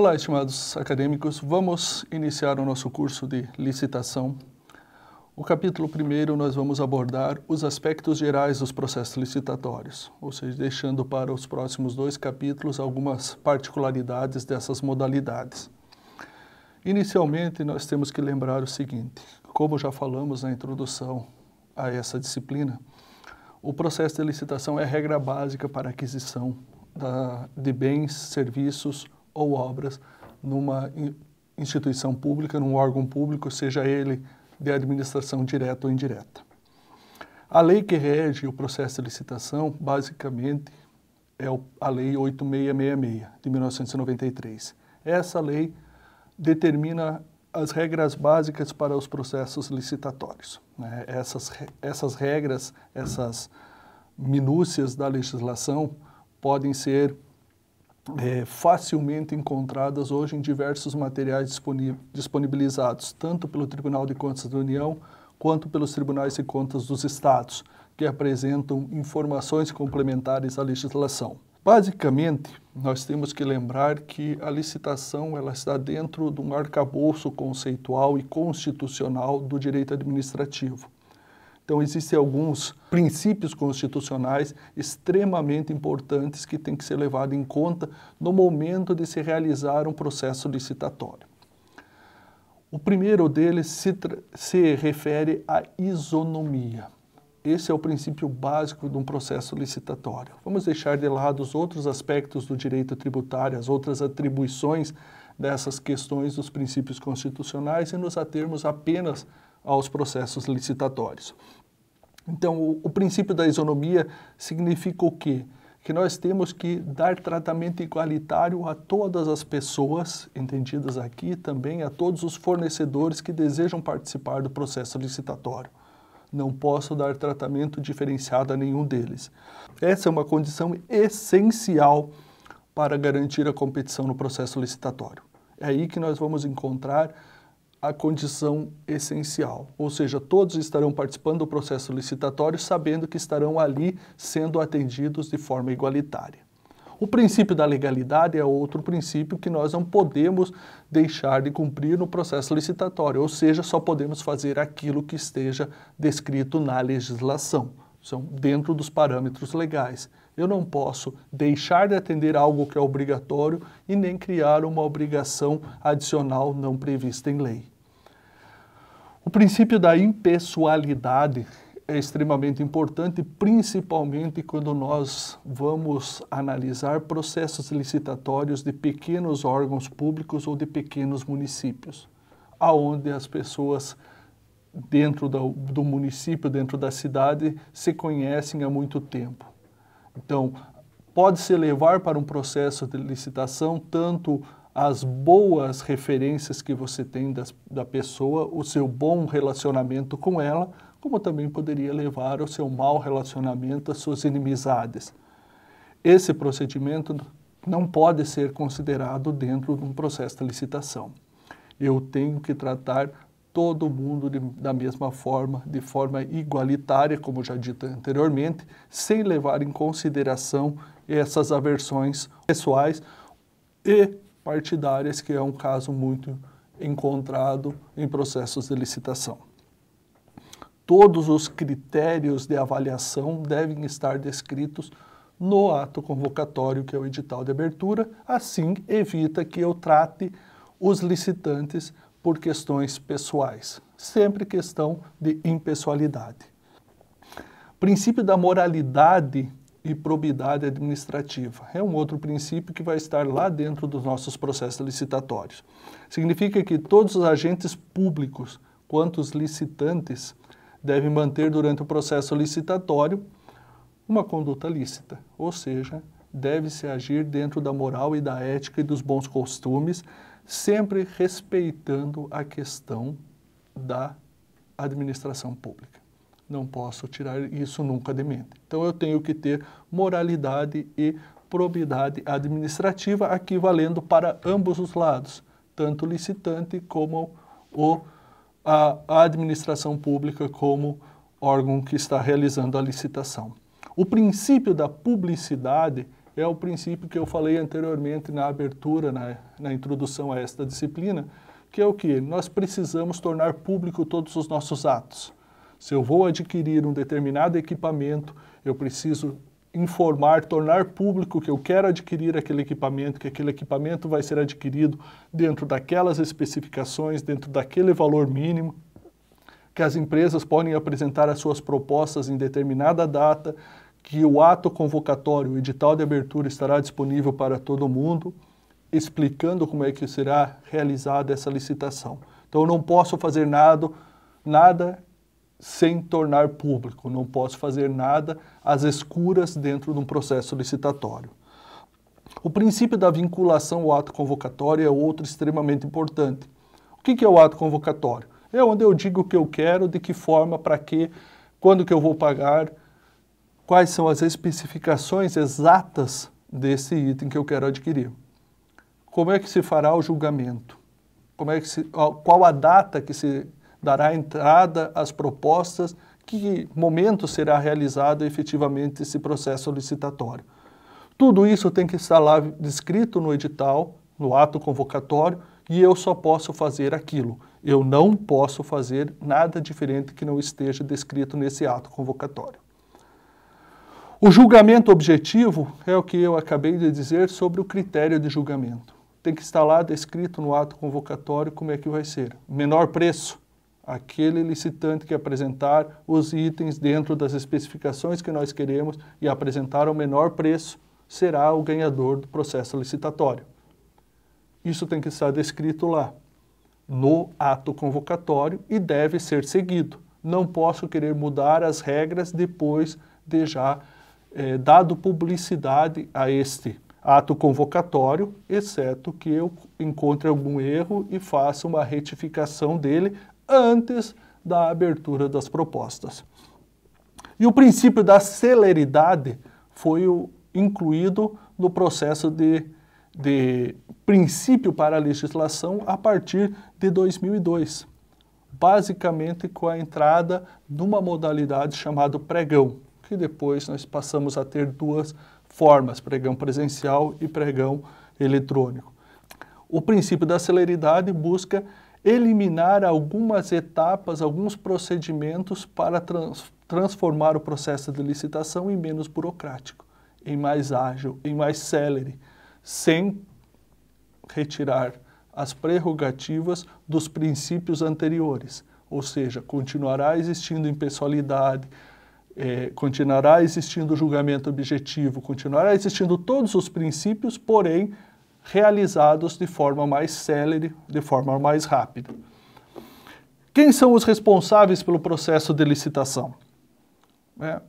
Olá, estimados acadêmicos, vamos iniciar o nosso curso de licitação. O capítulo 1 nós vamos abordar os aspectos gerais dos processos licitatórios, ou seja, deixando para os próximos dois capítulos algumas particularidades dessas modalidades. Inicialmente, nós temos que lembrar o seguinte: como já falamos na introdução a essa disciplina, o processo de licitação é regra básica para aquisição da, de bens, serviços ou obras numa instituição pública, num órgão público, seja ele de administração direta ou indireta. A lei que rege o processo de licitação, basicamente, é a Lei 8666, de 1993. Essa lei determina as regras básicas para os processos licitatórios. Né? Essas, essas regras, essas minúcias da legislação podem ser é, facilmente encontradas hoje em diversos materiais disponibilizados, tanto pelo Tribunal de Contas da União quanto pelos Tribunais de Contas dos Estados, que apresentam informações complementares à legislação. Basicamente, nós temos que lembrar que a licitação ela está dentro de um arcabouço conceitual e constitucional do direito administrativo. Então, existem alguns princípios constitucionais extremamente importantes que têm que ser levados em conta no momento de se realizar um processo licitatório. O primeiro deles se, se refere à isonomia. Esse é o princípio básico de um processo licitatório. Vamos deixar de lado os outros aspectos do direito tributário, as outras atribuições dessas questões dos princípios constitucionais e nos atermos apenas aos processos licitatórios. Então, o, o princípio da isonomia significa o quê? que nós temos que dar tratamento igualitário a todas as pessoas entendidas aqui, também a todos os fornecedores que desejam participar do processo licitatório. Não posso dar tratamento diferenciado a nenhum deles. Essa é uma condição essencial para garantir a competição no processo licitatório. É aí que nós vamos encontrar a condição essencial, ou seja, todos estarão participando do processo licitatório sabendo que estarão ali sendo atendidos de forma igualitária. O princípio da legalidade é outro princípio que nós não podemos deixar de cumprir no processo licitatório, ou seja, só podemos fazer aquilo que esteja descrito na legislação, são dentro dos parâmetros legais. Eu não posso deixar de atender algo que é obrigatório e nem criar uma obrigação adicional não prevista em lei. O princípio da impessoalidade é extremamente importante, principalmente quando nós vamos analisar processos licitatórios de pequenos órgãos públicos ou de pequenos municípios, aonde as pessoas dentro do, do município, dentro da cidade, se conhecem há muito tempo. Então, pode-se levar para um processo de licitação tanto as boas referências que você tem das, da pessoa, o seu bom relacionamento com ela, como também poderia levar ao seu mau relacionamento, as suas inimizades. Esse procedimento não pode ser considerado dentro de um processo de licitação. Eu tenho que tratar todo mundo de, da mesma forma, de forma igualitária, como já dito anteriormente, sem levar em consideração essas aversões pessoais e partidárias, que é um caso muito encontrado em processos de licitação. Todos os critérios de avaliação devem estar descritos no ato convocatório, que é o edital de abertura, assim evita que eu trate os licitantes por questões pessoais, sempre questão de impessoalidade. Princípio da moralidade e probidade administrativa. É um outro princípio que vai estar lá dentro dos nossos processos licitatórios. Significa que todos os agentes públicos, quantos licitantes, devem manter durante o processo licitatório uma conduta lícita, ou seja, deve-se agir dentro da moral e da ética e dos bons costumes sempre respeitando a questão da administração pública. Não posso tirar isso nunca de mente. Então eu tenho que ter moralidade e probidade administrativa aqui valendo para ambos os lados, tanto o licitante como o, a, a administração pública como órgão que está realizando a licitação. O princípio da publicidade é o princípio que eu falei anteriormente na abertura, na, na introdução a esta disciplina, que é o que? Nós precisamos tornar público todos os nossos atos. Se eu vou adquirir um determinado equipamento, eu preciso informar, tornar público que eu quero adquirir aquele equipamento, que aquele equipamento vai ser adquirido dentro daquelas especificações, dentro daquele valor mínimo, que as empresas podem apresentar as suas propostas em determinada data, que o ato convocatório, o edital de abertura, estará disponível para todo mundo, explicando como é que será realizada essa licitação. Então, eu não posso fazer nada, nada sem tornar público, não posso fazer nada às escuras dentro de um processo licitatório. O princípio da vinculação ao ato convocatório é outro extremamente importante. O que é o ato convocatório? É onde eu digo o que eu quero, de que forma, para que, quando que eu vou pagar, quais são as especificações exatas desse item que eu quero adquirir. Como é que se fará o julgamento? Como é que se, qual a data que se dará entrada às propostas? Que momento será realizado efetivamente esse processo licitatório? Tudo isso tem que estar lá descrito no edital, no ato convocatório, e eu só posso fazer aquilo. Eu não posso fazer nada diferente que não esteja descrito nesse ato convocatório. O julgamento objetivo é o que eu acabei de dizer sobre o critério de julgamento. Tem que estar lá descrito no ato convocatório como é que vai ser. Menor preço, aquele licitante que apresentar os itens dentro das especificações que nós queremos e apresentar o menor preço será o ganhador do processo licitatório. Isso tem que estar descrito lá, no ato convocatório, e deve ser seguido. Não posso querer mudar as regras depois de já é, dado publicidade a este ato convocatório, exceto que eu encontre algum erro e faça uma retificação dele antes da abertura das propostas. E o princípio da celeridade foi o, incluído no processo de, de princípio para a legislação a partir de 2002, basicamente com a entrada de uma modalidade chamada pregão, que depois nós passamos a ter duas formas, pregão presencial e pregão eletrônico. O princípio da celeridade busca eliminar algumas etapas, alguns procedimentos para trans transformar o processo de licitação em menos burocrático, em mais ágil, em mais célere, sem retirar as prerrogativas dos princípios anteriores, ou seja, continuará existindo impessoalidade, é, continuará existindo o julgamento objetivo, continuará existindo todos os princípios, porém realizados de forma mais célere, de forma mais rápida. Quem são os responsáveis pelo processo de licitação? É,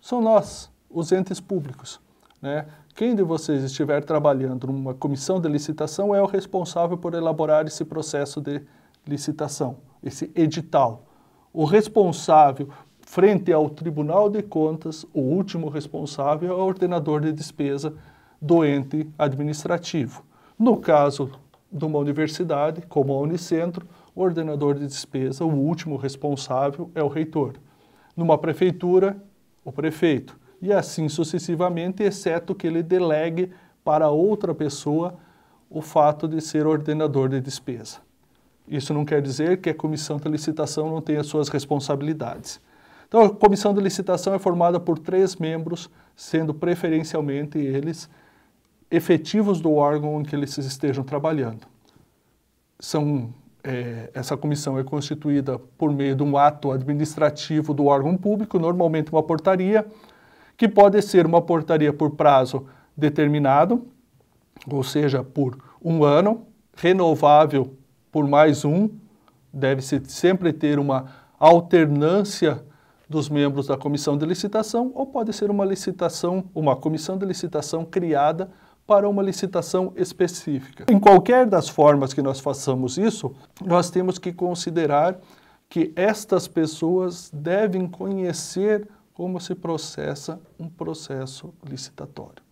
são nós, os entes públicos. Né? Quem de vocês estiver trabalhando numa comissão de licitação é o responsável por elaborar esse processo de licitação, esse edital. O responsável frente ao Tribunal de Contas, o último responsável é o ordenador de despesa do ente administrativo. No caso de uma universidade, como a Unicentro, o ordenador de despesa, o último responsável é o reitor. Numa prefeitura, o prefeito. E assim sucessivamente, exceto que ele delegue para outra pessoa o fato de ser ordenador de despesa. Isso não quer dizer que a comissão de licitação não tenha suas responsabilidades. Então, a comissão de licitação é formada por três membros, sendo preferencialmente eles efetivos do órgão em que eles estejam trabalhando. São, é, essa comissão é constituída por meio de um ato administrativo do órgão público, normalmente uma portaria, que pode ser uma portaria por prazo determinado, ou seja, por um ano, renovável por mais um, deve-se sempre ter uma alternância dos membros da comissão de licitação ou pode ser uma licitação, uma comissão de licitação criada para uma licitação específica. Em qualquer das formas que nós façamos isso, nós temos que considerar que estas pessoas devem conhecer como se processa um processo licitatório.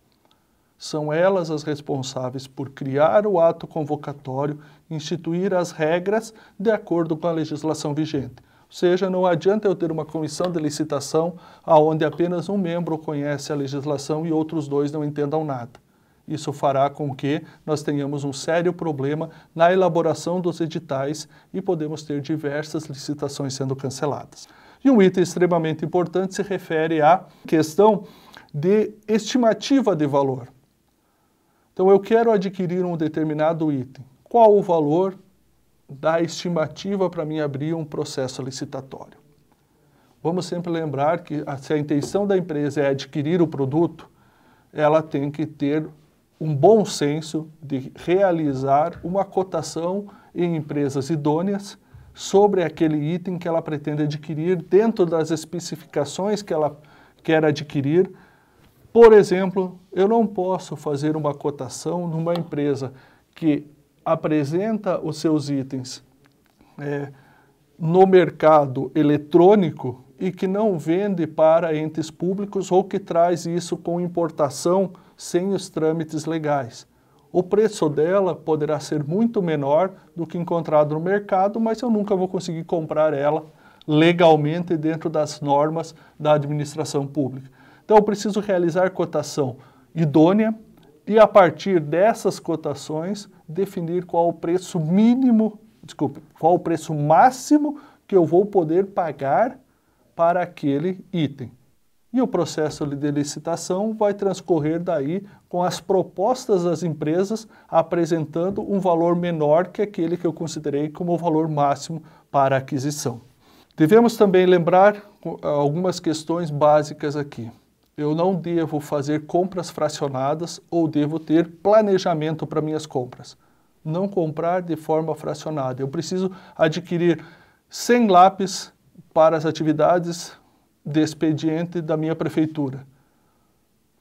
São elas as responsáveis por criar o ato convocatório, instituir as regras de acordo com a legislação vigente. Ou seja, não adianta eu ter uma comissão de licitação aonde apenas um membro conhece a legislação e outros dois não entendam nada. Isso fará com que nós tenhamos um sério problema na elaboração dos editais e podemos ter diversas licitações sendo canceladas. E um item extremamente importante se refere à questão de estimativa de valor. Então, eu quero adquirir um determinado item. Qual o valor? da estimativa para mim abrir um processo licitatório. Vamos sempre lembrar que ah, se a intenção da empresa é adquirir o produto, ela tem que ter um bom senso de realizar uma cotação em empresas idôneas sobre aquele item que ela pretende adquirir dentro das especificações que ela quer adquirir. Por exemplo, eu não posso fazer uma cotação numa empresa que apresenta os seus itens é, no mercado eletrônico e que não vende para entes públicos ou que traz isso com importação sem os trâmites legais. O preço dela poderá ser muito menor do que encontrado no mercado, mas eu nunca vou conseguir comprar ela legalmente dentro das normas da administração pública. Então, eu preciso realizar cotação idônea, e a partir dessas cotações definir qual o preço mínimo, desculpe, qual o preço máximo que eu vou poder pagar para aquele item. E o processo de licitação vai transcorrer daí com as propostas das empresas apresentando um valor menor que aquele que eu considerei como o valor máximo para aquisição. Devemos também lembrar uh, algumas questões básicas aqui eu não devo fazer compras fracionadas ou devo ter planejamento para minhas compras. Não comprar de forma fracionada. Eu preciso adquirir 100 lápis para as atividades de expediente da minha prefeitura.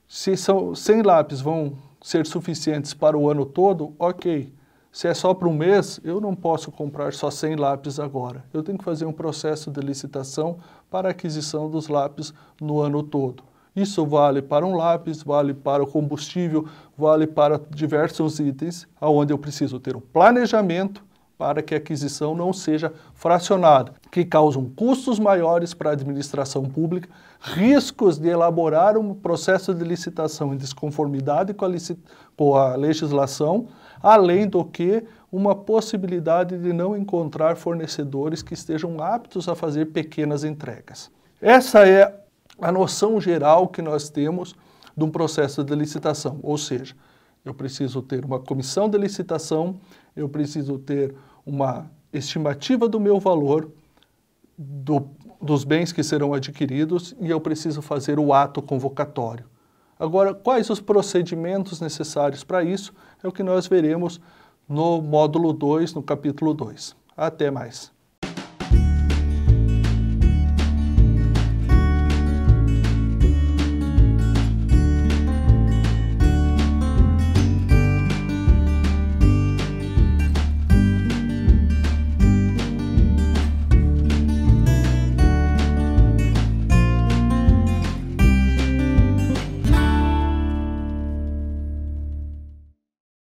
Se são 100 lápis vão ser suficientes para o ano todo, ok. Se é só para um mês, eu não posso comprar só 100 lápis agora. Eu tenho que fazer um processo de licitação para aquisição dos lápis no ano todo. Isso vale para um lápis, vale para o combustível, vale para diversos itens, aonde eu preciso ter um planejamento para que a aquisição não seja fracionada, que causam custos maiores para a administração pública, riscos de elaborar um processo de licitação em desconformidade com a, com a legislação, além do que uma possibilidade de não encontrar fornecedores que estejam aptos a fazer pequenas entregas. Essa é a noção geral que nós temos de um processo de licitação. Ou seja, eu preciso ter uma comissão de licitação, eu preciso ter uma estimativa do meu valor, do, dos bens que serão adquiridos e eu preciso fazer o ato convocatório. Agora, quais os procedimentos necessários para isso é o que nós veremos no módulo 2, no capítulo 2. Até mais.